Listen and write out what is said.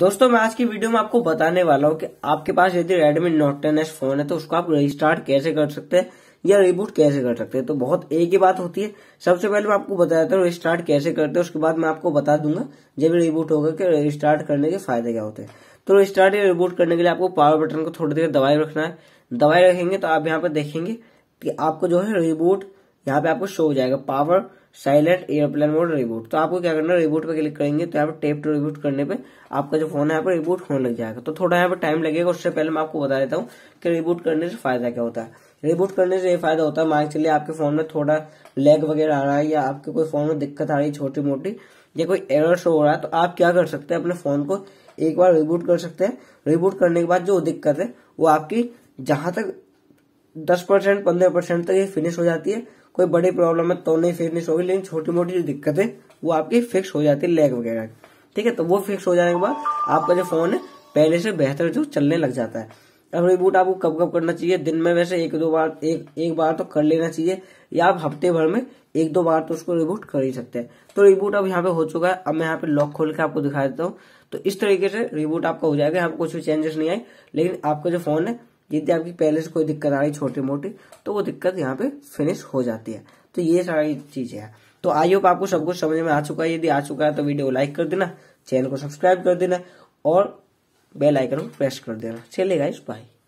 दोस्तों मैं आज की वीडियो में आपको बताने वाला हूँ कि आपके पास यदि Redmi Note 10s फोन है तो उसको आप रिस्टार्ट कैसे कर सकते हैं या रिबूट कैसे कर सकते हैं तो बहुत एक ही बात होती है सबसे पहले मैं आपको बता देता हूँ रिस्टार्ट कैसे करते हैं उसके बाद मैं आपको बता दूंगा जब रिबूट होगा कि रिस्टार्ट करने के फायदे क्या होते हैं तो रिस्टार्ट या रिबूट करने के लिए आपको पावर बटन को थोड़ी देर दवाई रखना है दवाई रखेंगे तो आप यहाँ पर देखेंगे कि आपको जो है रिबूट यहाँ पे आपको शो हो जाएगा power silent airplane mode reboot तो आपको क्या करना है रिबूट पे क्लिक करेंगे तो यहाँ पर टेप टू रिबूट करने पे आपका जो फोन है यहाँ पर रिबूट होने लग जाएगा तो थोड़ा यहाँ पर टाइम लगेगा उससे पहले मैं आपको बता देता हूँ कि रिबूट करने से फायदा क्या होता है रिबूट करने से ये फायदा होता है मान के चलिए आपके फोन में थोड़ा लैग वगैरह आ रहा है या आपके कोई फोन में दिक्कत आ रही है छोटी मोटी या कोई एरर शो हो रहा है तो आप क्या कर सकते हैं अपने फोन को एक बार रिबूट कर सकते हैं रिबूट करने के बाद जो दिक्कत है वो आपकी जहां तक दस परसेंट पंद्रह परसेंट तक ये फिनिश हो जाती है कोई बड़ी प्रॉब्लम है तो नहीं फेरने नहीं होगी लेकिन छोटी मोटी जो दिक्कत है वो आपकी फिक्स हो जाती है लैग वगैरह ठीक है तो वो फिक्स हो जाने के बाद आपका जो फोन है पहले से बेहतर जो चलने लग जाता है अब रिबूट आपको कब कब करना चाहिए दिन में वैसे एक दो बार एक एक बार तो कर लेना चाहिए या आप हफ्ते भर में एक दो बार तो उसको रिबूट कर ही सकते हैं तो रिबूट अब यहाँ पे हो चुका है अब मैं यहाँ पे लॉक खोल के आपको दिखा देता हूँ तो इस तरीके से रिबूट आपका हो जाएगा यहाँ पे कुछ भी चेंजेस नहीं आए लेकिन आपका जो फोन है यदि आपकी पहले से कोई दिक्कत आ रही छोटी मोटी तो वो दिक्कत यहाँ पे फिनिश हो जाती है तो ये सारी चीजें हैं तो आई होप आपको सब कुछ समझ में आ चुका है यदि आ चुका है तो वीडियो लाइक कर देना चैनल को सब्सक्राइब कर देना और बेल आइकन को प्रेस कर देना चलेगा इस बाई